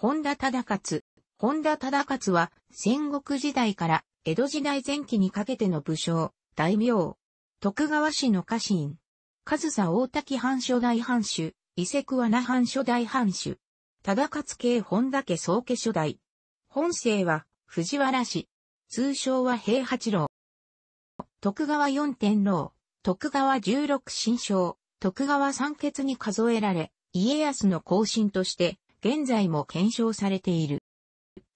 本田忠勝。本田忠勝は戦国時代から江戸時代前期にかけての武将、大名。徳川氏の家臣。上総大滝藩初代藩主、伊勢桑名藩初代藩主。忠勝系本田家宗家初代。本姓は藤原氏。通称は平八郎。徳川四天王、徳川十六神将、徳川三傑に数えられ、家康の後進として、現在も検証されている。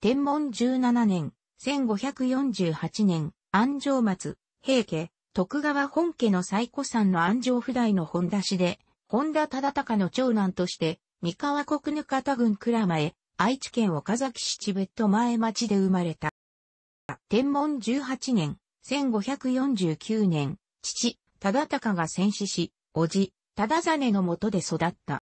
天文17年、1548年、安城松、平家、徳川本家の最古参の安城不代の本出しで、本田忠隆の長男として、三河国ぬ方郡倉前、愛知県岡崎市チベット前町で生まれた。天文18年、1549年、父、忠隆が戦死し、叔父、忠真のもとで育った。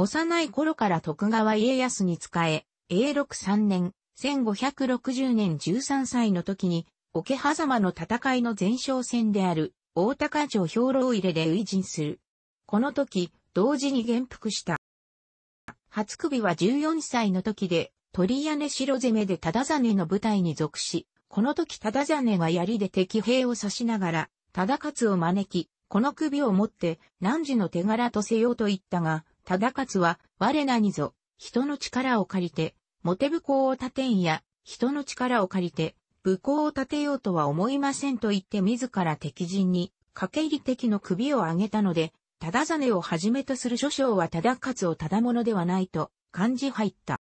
幼い頃から徳川家康に仕え、永禄3年、1560年13歳の時に、桶狭間の戦いの前哨戦である、大高城兵糧入れで初人する。この時、同時に元服した。初首は14歳の時で、鳥屋根城攻めで忠真の部隊に属し、この時忠真は槍で敵兵を刺しながら、忠勝を招き、この首を持って、何時の手柄とせよと言ったが、忠勝は、我なにぞ、人の力を借りて、モテ武功を立てんや、人の力を借りて、武功を立てようとは思いませんと言って自ら敵陣に、掛け入り敵の首を上げたので、忠真をはじめとする諸将は忠勝をただものではないと、感じ入った。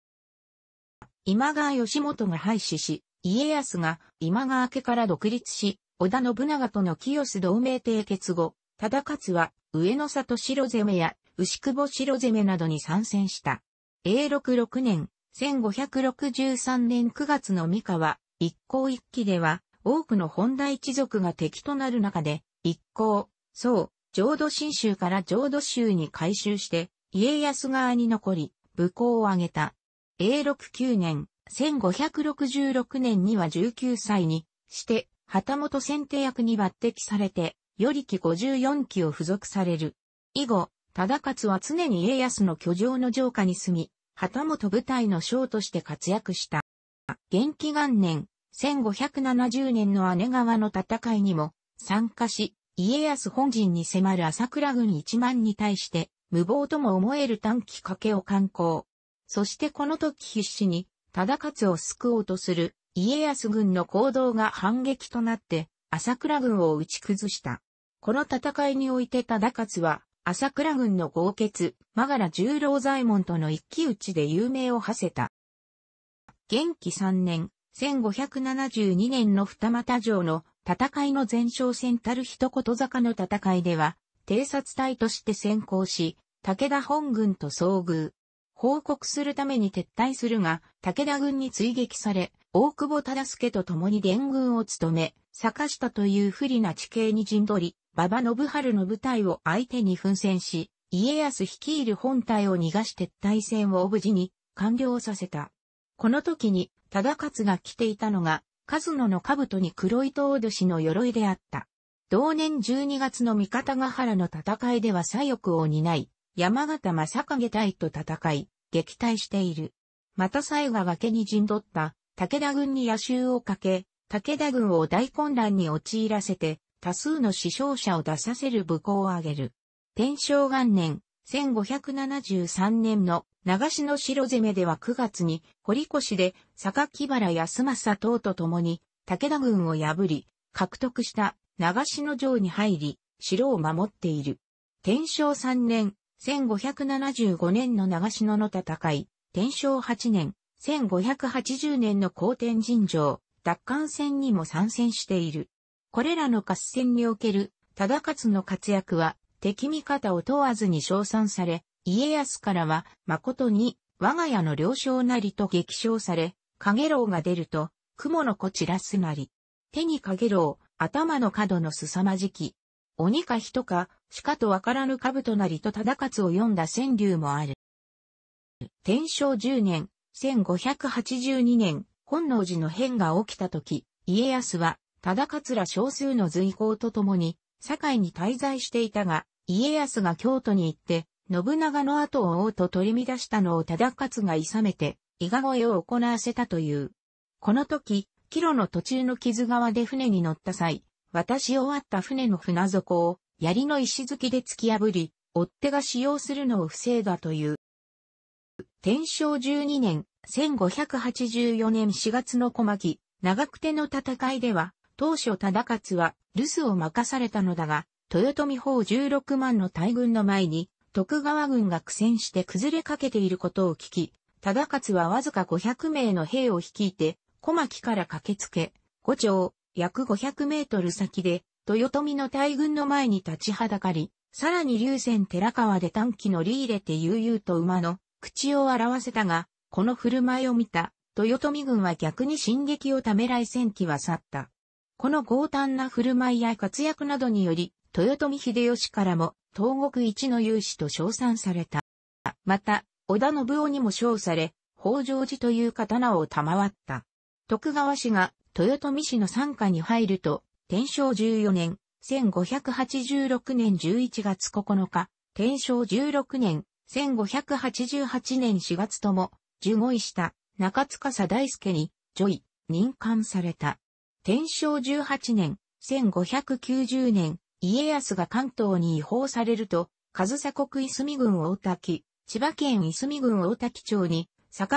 今川義元が廃止し、家康が今川家から独立し、織田信長との清須同盟締結後、忠勝は上野里城攻めや牛久保城攻めなどに参戦した。永禄6年、1563年9月の三河、一向一揆では、多くの本大一族が敵となる中で、一向、そう、浄土真宗から浄土宗に改修して、家康側に残り、武功を挙げた。永禄9年、1566年には19歳にして、旗本先定役に抜擢されて、より期54期を付属される。以後、忠勝は常に家康の居城の城下に住み、旗本部隊の将として活躍した。元気元年、1570年の姉川の戦いにも参加し、家康本陣に迫る朝倉軍1万に対して、無謀とも思える短期賭けを敢行。そしてこの時必死に、忠勝を救おうとする家康軍の行動が反撃となって、朝倉軍を打ち崩した。この戦いにおいて忠勝は、朝倉軍の豪傑、マガラ十郎左衛門との一騎打ちで有名を馳せた。元気3年、1572年の二股城の戦いの前哨戦たる一言坂の戦いでは、偵察隊として先行し、武田本軍と遭遇。報告するために撤退するが、武田軍に追撃され、大久保忠助と共に伝軍を務め、坂下という不利な地形に陣取り、馬場信春の部隊を相手に奮戦し、家康率いる本隊を逃がし撤退戦を無事に完了させた。この時に、忠勝が着ていたのが、数野の兜に黒糸おどしの鎧であった。同年12月の三方ヶ原の戦いでは左翼を担い、山形正景隊と戦い、撃退している。また西が崖けに陣取った武田軍に野襲をかけ、武田軍を大混乱に陥らせて、多数の死傷者を出させる武功を挙げる。天正元年、1573年の長篠城攻めでは9月に堀越で木原康政等と共に武田軍を破り獲得した長篠城に入り城を守っている。天正3年、1575年の長篠の戦い、天正8年、1580年の高天神城、奪還戦にも参戦している。これらの合戦における忠勝の活躍は敵味方を問わずに称賛され、家康からは誠に我が家の良承なりと激称され、影楼が出ると、雲の子散らすなり。手に影楼、頭の角の凄まじき。鬼か人か、しかとわからぬ兜なりと忠勝を読んだ川柳もある。天正10年、1582年、本能寺の変が起きた時、家康は忠桂少数の随行とともに、堺に滞在していたが、家康が京都に行って、信長の後を追うと取り乱したのを忠勝が諌めて、伊賀越えを行わせたという。この時、帰路の途中の木津川で船に乗った際、渡し終わった船の船底を、槍の石突きで突き破り、追っ手が使用するのを防いだという。天正12年、1584年4月の小牧、長久手の戦いでは、当初忠勝は留守を任されたのだが、豊臣法16万の大軍の前に、徳川軍が苦戦して崩れかけていることを聞き、忠勝はわずか500名の兵を率いて、小牧から駆けつけ、五丁、約500メートル先で、豊臣の大軍の前に立ちはだかり、さらに流線寺川で短期乗り入れて悠々と馬の口をわせたが、この振る舞いを見た、豊臣軍は逆に進撃をためらい戦機は去った。この豪胆な振る舞いや活躍などにより、豊臣秀吉からも、東国一の勇士と称賛された。また、織田信夫にも称され、北条寺という刀を賜った。徳川氏が豊臣氏の参加に入ると、天正14年、1586年11月9日、天正16年、1588年4月とも、受護した中塚大輔に、ジョイ、任官された。天正18年、1590年、家康が関東に移放されると、上総国泉見郡大滝、千葉県泉見郡大滝町に、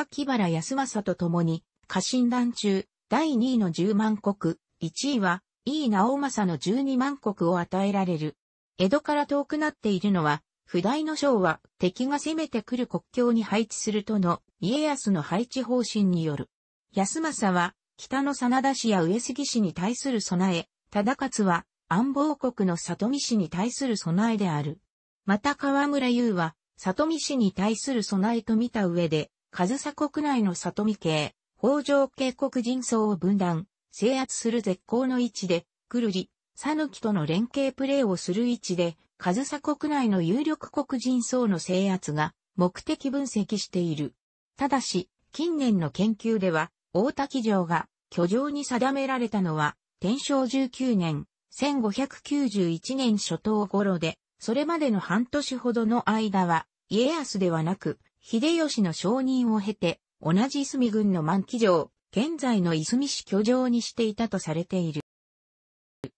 木原康政と共に、家臣団中、第2位の10万国、1位は、井伊直政の12万国を与えられる。江戸から遠くなっているのは、不代の将は敵が攻めてくる国境に配置するとの家康の配置方針による。康政は北の真田氏や上杉氏に対する備え、忠勝は安房国の里見氏に対する備えである。また河村優は、里見氏に対する備えと見た上で、上総国内の里見系、北条系国人層を分断、制圧する絶好の位置で、くるり、さぬきとの連携プレーをする位置で、上総国内の有力国人層の制圧が目的分析している。ただし、近年の研究では、大滝城が居城に定められたのは、天正19年、1591年初頭頃で、それまでの半年ほどの間は、家康ではなく、秀吉の承認を経て、同じ泉軍の万騎城、現在の泉市居城にしていたとされている。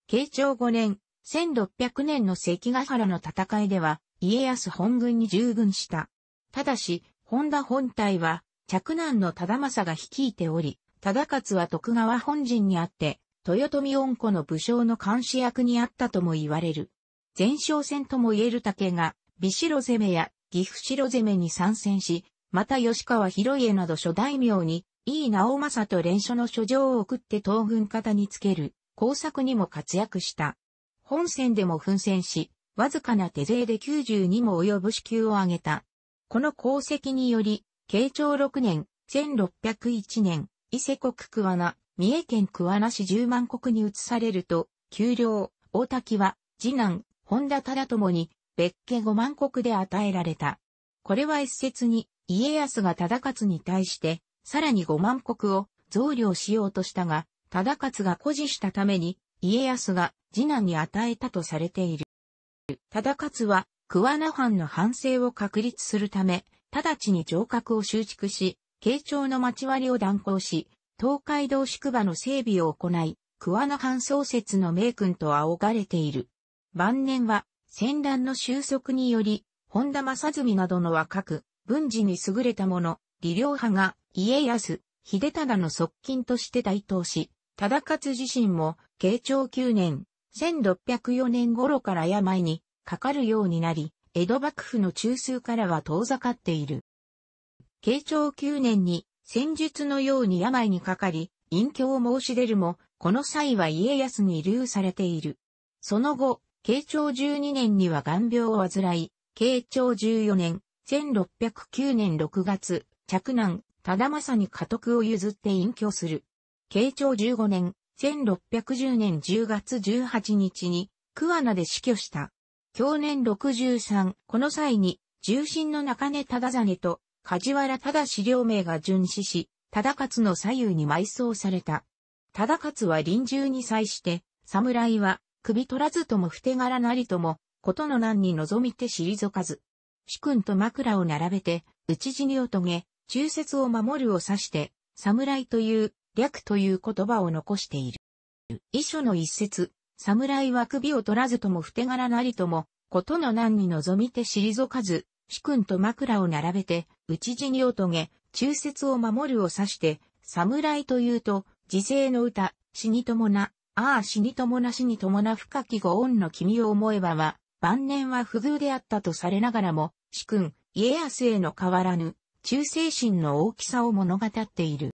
慶長5年、1600年の関ヶ原の戦いでは、家康本軍に従軍した。ただし、本田本体は、嫡男の忠政が率いており、忠勝は徳川本陣にあって、豊臣恩子の武将の監視役にあったとも言われる。前哨戦とも言える竹が、美城攻めや岐阜城攻めに参戦し、また吉川広家など諸大名に、井伊直政と連署の書状を送って東軍方につける、工作にも活躍した。本戦でも奮戦し、わずかな手勢で92も及ぶ支給を挙げた。この功績により、慶長6年、1601年、伊勢国桑名、三重県桑名市十万国に移されると、丘陵、大滝は、次男、本田忠ともに、別家五万国で与えられた。これは一説に、家康が忠勝に対して、さらに五万国を増量しようとしたが、忠勝が誇示したために、家康が次男に与えたとされている。忠勝は、桑名藩の反省を確立するため、直ちに城郭を修築し、慶長の町割を断行し、東海道宿場の整備を行い、桑名藩創設の名君と仰がれている。晩年は、戦乱の収束により、本田正純などの若く、文字に優れた者、李良派が家康、秀忠の側近として台頭し、忠勝自身も、慶長9年、1604年頃から病にかかるようになり、江戸幕府の中枢からは遠ざかっている。慶長9年に戦術のように病にかかり、隠居を申し出るも、この際は家康に流されている。その後、慶長12年には眼病を患い、慶長14年、1609年6月、ただ忠政に家督を譲って隠居する。慶長15年、1610年10月18日に、桑名で死去した。享年63、この際に、重臣の中根忠実と、梶原忠両名が巡視し、忠勝の左右に埋葬された。忠勝は臨終に際して、侍は、首取らずとも不手柄なりとも、ことの難に望みて退かず。主君と枕を並べて、討ち死にを遂げ、中節を守るを指して、侍という、略という言葉を残している。遺書の一節、侍は首を取らずともふて柄なりとも、ことの難に望みて退かず、主君と枕を並べて、討ち死にを遂げ、忠節を守るを指して、侍というと、時勢の歌、死にともな、ああ死にともな死にともな深きご恩の君を思えばは、晩年は不遇であったとされながらも、主君、家康への変わらぬ、忠誠心の大きさを物語っている。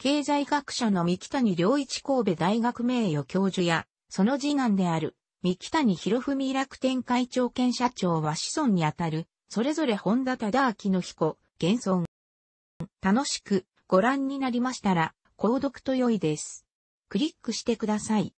経済学者の三木谷良一神戸大学名誉教授や、その次男である、三木谷博文楽天会長兼社長は子孫にあたる、それぞれ本田忠明の彦、現存。楽しくご覧になりましたら、購読と良いです。クリックしてください。